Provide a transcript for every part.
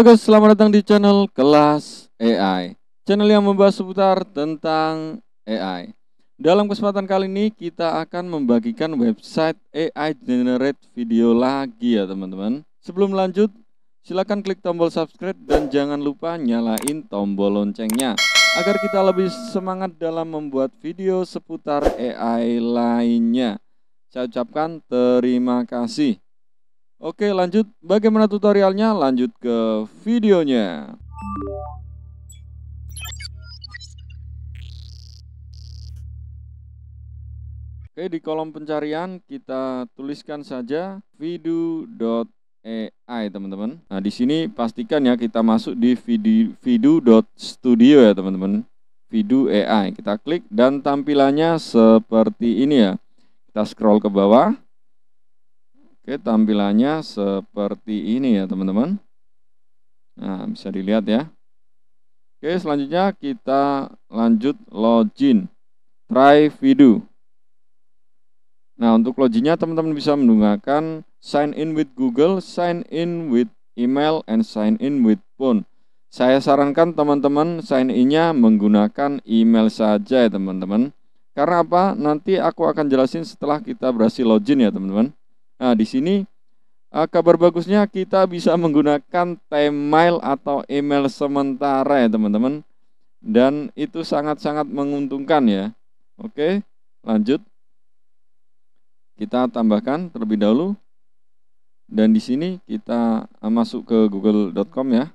Halo guys, selamat datang di channel Kelas AI. Channel yang membahas seputar tentang AI. Dalam kesempatan kali ini kita akan membagikan website AI generate video lagi ya teman-teman. Sebelum lanjut, silakan klik tombol subscribe dan jangan lupa nyalain tombol loncengnya agar kita lebih semangat dalam membuat video seputar AI lainnya. Saya ucapkan terima kasih. Oke lanjut, bagaimana tutorialnya? Lanjut ke videonya. Oke di kolom pencarian kita tuliskan saja video.ai teman-teman. Nah di sini pastikan ya kita masuk di video.studio ya teman-teman. Video. AI. Kita klik dan tampilannya seperti ini ya. Kita scroll ke bawah. Oke, tampilannya seperti ini ya teman-teman. Nah, bisa dilihat ya. Oke, selanjutnya kita lanjut login. Try video. Nah, untuk loginnya teman-teman bisa menggunakan sign in with Google, sign in with email, and sign in with phone. Saya sarankan teman-teman sign in-nya menggunakan email saja ya teman-teman. Karena apa? Nanti aku akan jelasin setelah kita berhasil login ya teman-teman. Nah, di sini uh, kabar bagusnya kita bisa menggunakan temail atau email sementara ya, teman-teman. Dan itu sangat-sangat menguntungkan ya. Oke, lanjut. Kita tambahkan terlebih dahulu. Dan di sini kita eh, masuk ke google.com ya.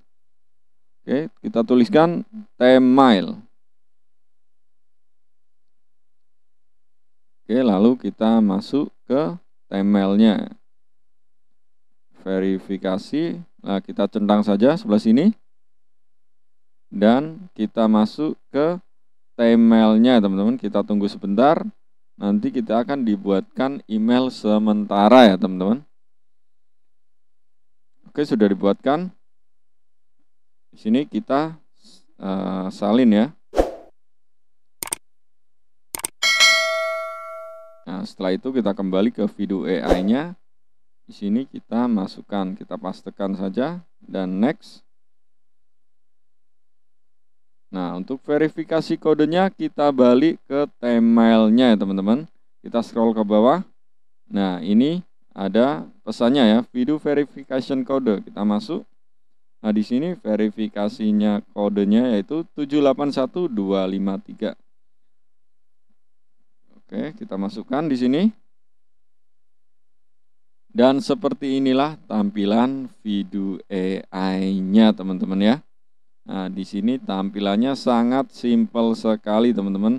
Oke, kita tuliskan temail. Oke, lalu kita masuk ke emailnya verifikasi nah kita centang saja sebelah sini dan kita masuk ke emailnya teman-teman kita tunggu sebentar nanti kita akan dibuatkan email sementara ya teman-teman oke sudah dibuatkan di sini kita uh, salin ya setelah itu kita kembali ke video AI-nya. Di sini kita masukkan, kita pastekan saja dan next. Nah, untuk verifikasi kodenya kita balik ke temailnya ya teman-teman. Kita scroll ke bawah. Nah, ini ada pesannya ya, video verification kode. Kita masuk. Nah, di sini verifikasinya kodenya yaitu 781253. Oke, kita masukkan di sini. Dan seperti inilah tampilan video AI-nya teman-teman ya. Nah, di sini tampilannya sangat simpel sekali teman-teman.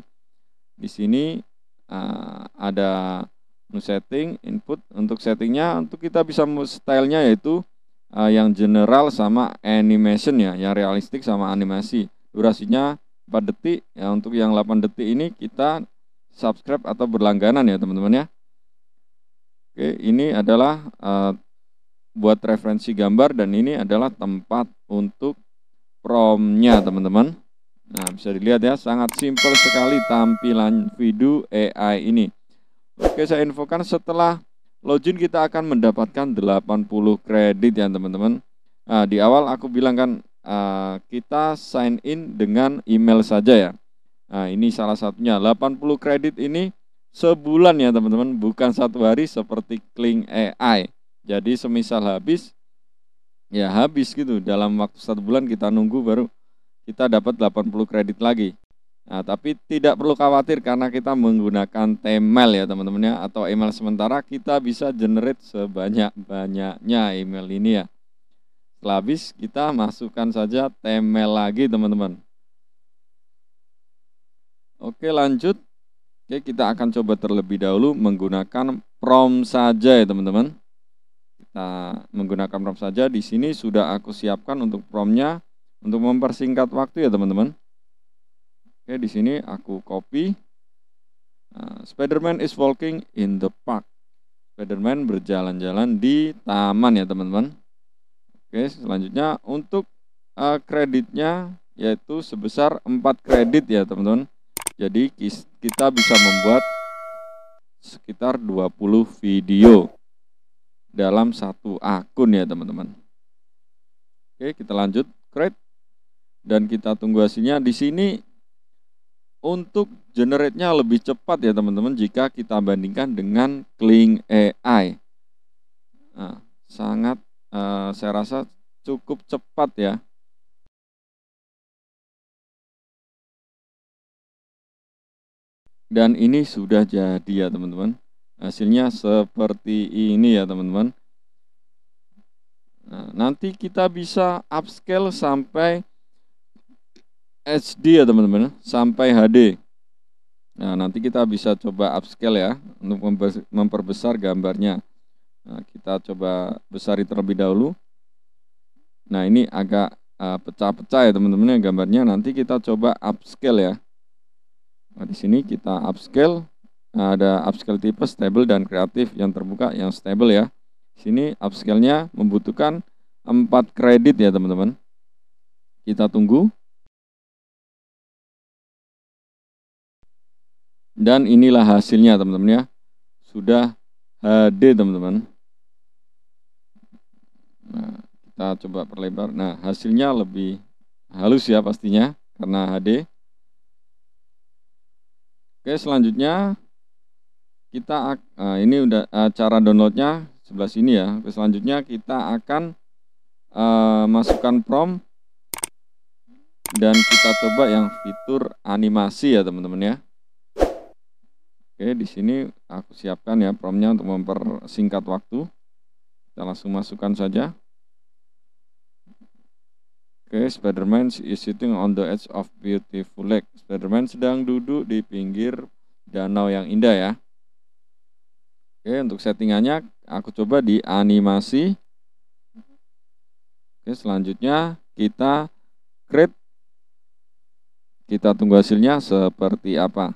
Di sini uh, ada menu setting, input untuk settingnya untuk kita bisa stylenya yaitu uh, yang general sama animation ya, yang realistik sama animasi. Durasinya 4 detik ya untuk yang 8 detik ini kita subscribe atau berlangganan ya teman-teman ya. Oke, ini adalah uh, buat referensi gambar dan ini adalah tempat untuk promnya teman-teman. Nah, bisa dilihat ya, sangat simpel sekali tampilan video AI ini. Oke, saya infokan setelah login kita akan mendapatkan 80 kredit ya teman-teman. Nah, di awal aku bilang kan uh, kita sign in dengan email saja ya. Nah, ini salah satunya. 80 kredit ini sebulan ya teman-teman, bukan satu hari seperti Kling AI. Jadi semisal habis, ya habis gitu. Dalam waktu satu bulan kita nunggu baru kita dapat 80 kredit lagi. Nah, tapi tidak perlu khawatir karena kita menggunakan email ya teman-teman ya atau email sementara kita bisa generate sebanyak-banyaknya email ini ya. Setelah habis kita masukkan saja temel lagi teman-teman. Oke lanjut. Oke kita akan coba terlebih dahulu menggunakan prom saja ya teman-teman. Kita menggunakan prom saja. Di sini sudah aku siapkan untuk promnya untuk mempersingkat waktu ya teman-teman. Oke di sini aku copy. Nah, Spiderman is walking in the park. Spiderman berjalan-jalan di taman ya teman-teman. Oke selanjutnya untuk uh, kreditnya yaitu sebesar 4 kredit ya teman-teman. Jadi kita bisa membuat sekitar 20 video dalam satu akun ya teman-teman. Oke, kita lanjut create dan kita tunggu hasilnya di sini untuk generate-nya lebih cepat ya teman-teman jika kita bandingkan dengan Kling AI. Nah, sangat uh, saya rasa cukup cepat ya dan ini sudah jadi ya teman-teman hasilnya seperti ini ya teman-teman nah, nanti kita bisa upscale sampai HD ya teman-teman sampai HD nah nanti kita bisa coba upscale ya untuk memperbesar gambarnya nah, kita coba besari terlebih dahulu nah ini agak eh, pecah-pecah uh, ya teman-teman ya, gambarnya nanti kita coba upscale ya Nah, di sini kita upscale, nah, ada upscale tipe stable dan kreatif yang terbuka yang stable ya. Di sini upscale-nya membutuhkan 4 kredit ya teman-teman. Kita tunggu. Dan inilah hasilnya teman-teman ya. Sudah HD teman-teman. Nah, kita coba perlebar. Nah, hasilnya lebih halus ya pastinya karena HD. Oke, selanjutnya kita uh, ini udah eh, cara downloadnya sebelah sini ya. Oke, selanjutnya kita akan uh, masukkan prom dan kita coba yang fitur animasi ya teman-teman ya. Oke, di sini aku siapkan ya promnya untuk mempersingkat waktu. Kita langsung masukkan saja. Oke, okay, Spiderman is sitting on the edge of beautiful lake. Spiderman sedang duduk di pinggir danau yang indah ya. Oke, okay, untuk settingannya aku coba di animasi. Oke, okay, selanjutnya kita create kita tunggu hasilnya seperti apa.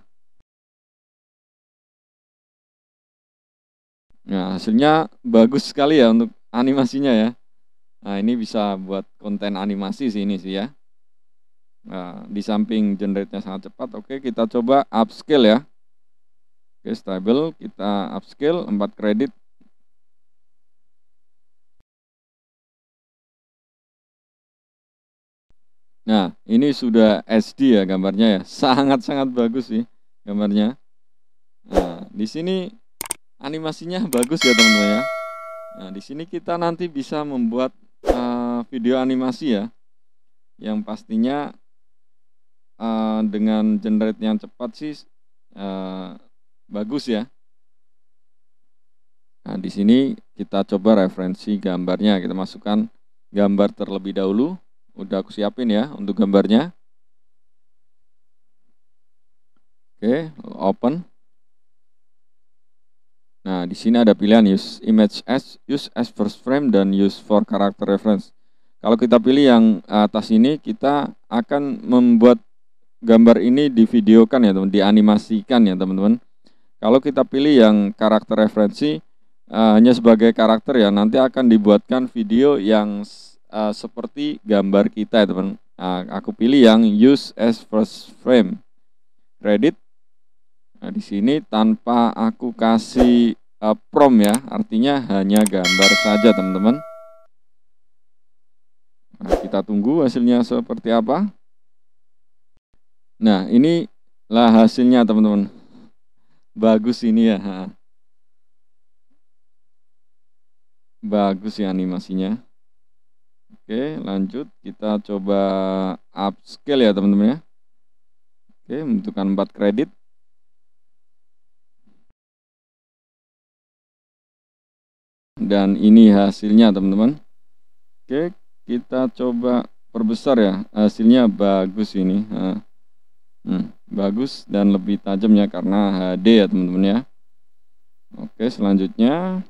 Nah, hasilnya bagus sekali ya untuk animasinya ya. Nah, ini bisa buat konten animasi sih ini sih ya. Nah, di samping generate-nya sangat cepat, oke kita coba upscale ya. Oke, stable, kita upscale 4 kredit. Nah, ini sudah SD ya gambarnya ya. Sangat-sangat bagus sih gambarnya. Nah, di sini animasinya bagus ya teman-teman ya. Nah, di sini kita nanti bisa membuat video animasi ya yang pastinya uh, dengan generate yang cepat sih uh, bagus ya nah di sini kita coba referensi gambarnya kita masukkan gambar terlebih dahulu udah aku siapin ya untuk gambarnya oke open Nah, di sini ada pilihan use image as, use as first frame dan use for character reference. Kalau kita pilih yang atas ini, kita akan membuat gambar ini divideokan ya teman, dianimasikan ya teman-teman. Kalau kita pilih yang karakter referensi uh, hanya sebagai karakter ya, nanti akan dibuatkan video yang uh, seperti gambar kita ya teman. Uh, eh, aku pilih yang use as first frame credit. Nah, di sini tanpa aku kasih uh, prom ya, artinya hanya gambar saja teman-teman. Kita tunggu hasilnya seperti apa. Nah, inilah hasilnya teman-teman. Bagus ini ya. Bagus ya animasinya. Oke, lanjut kita coba upscale ya teman-teman ya. Oke, membutuhkan 4 kredit. dan ini hasilnya teman-teman oke kita coba perbesar ya hasilnya bagus ini nah, hmm, bagus dan lebih tajam ya karena HD ya teman-teman ya oke selanjutnya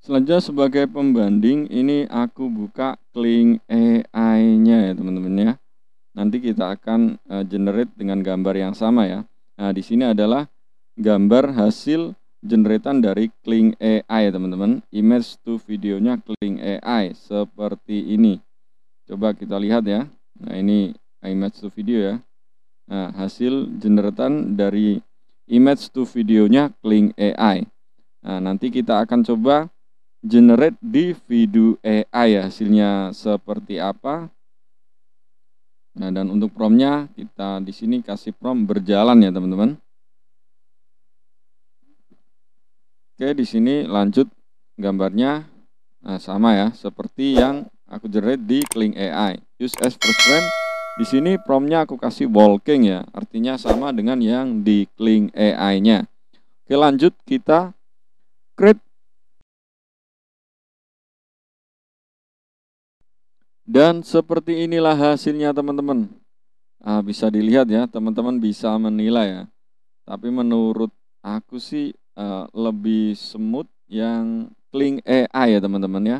selanjutnya sebagai pembanding ini aku buka Kling AI nya ya teman-teman ya nanti kita akan eh, generate dengan gambar yang sama ya nah di sini adalah gambar hasil generetan dari Kling AI teman-teman image to videonya Kling AI seperti ini coba kita lihat ya nah ini image to video ya nah hasil generetan dari image to videonya Kling AI nah nanti kita akan coba generate di video AI ya hasilnya seperti apa nah dan untuk promnya kita di sini kasih prom berjalan ya teman-teman Oke, di sini lanjut gambarnya nah, sama ya, seperti yang aku generate di Kling AI. Use as first frame. Di sini promnya aku kasih walking ya, artinya sama dengan yang di Kling AI-nya. Oke, lanjut kita create Dan seperti inilah hasilnya teman-teman. Nah, bisa dilihat ya, teman-teman bisa menilai ya. Tapi menurut aku sih Eh, lebih semut yang Kling AI ya teman-teman ya.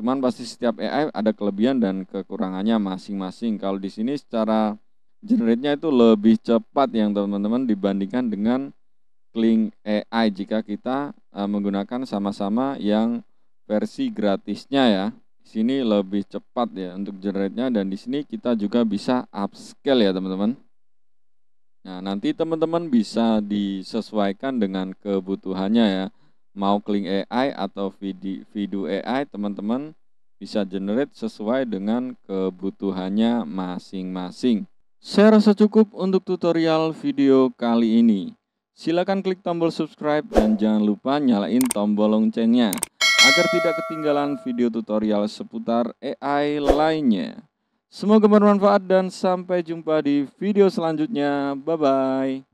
Cuman pasti setiap AI ada kelebihan dan kekurangannya masing-masing. Kalau di sini secara generate-nya itu lebih cepat yang teman-teman dibandingkan dengan Kling AI jika kita uh, menggunakan sama-sama yang versi gratisnya ya. Di sini lebih cepat ya untuk generate-nya dan di sini kita juga bisa upscale ya teman-teman. Nah, nanti teman-teman bisa disesuaikan dengan kebutuhannya ya. Mau Kling AI atau video AI, teman-teman bisa generate sesuai dengan kebutuhannya masing-masing. Saya rasa cukup untuk tutorial video kali ini. Silakan klik tombol subscribe dan jangan lupa nyalain tombol loncengnya agar tidak ketinggalan video tutorial seputar AI lainnya. Semoga bermanfaat dan sampai jumpa di video selanjutnya. Bye bye.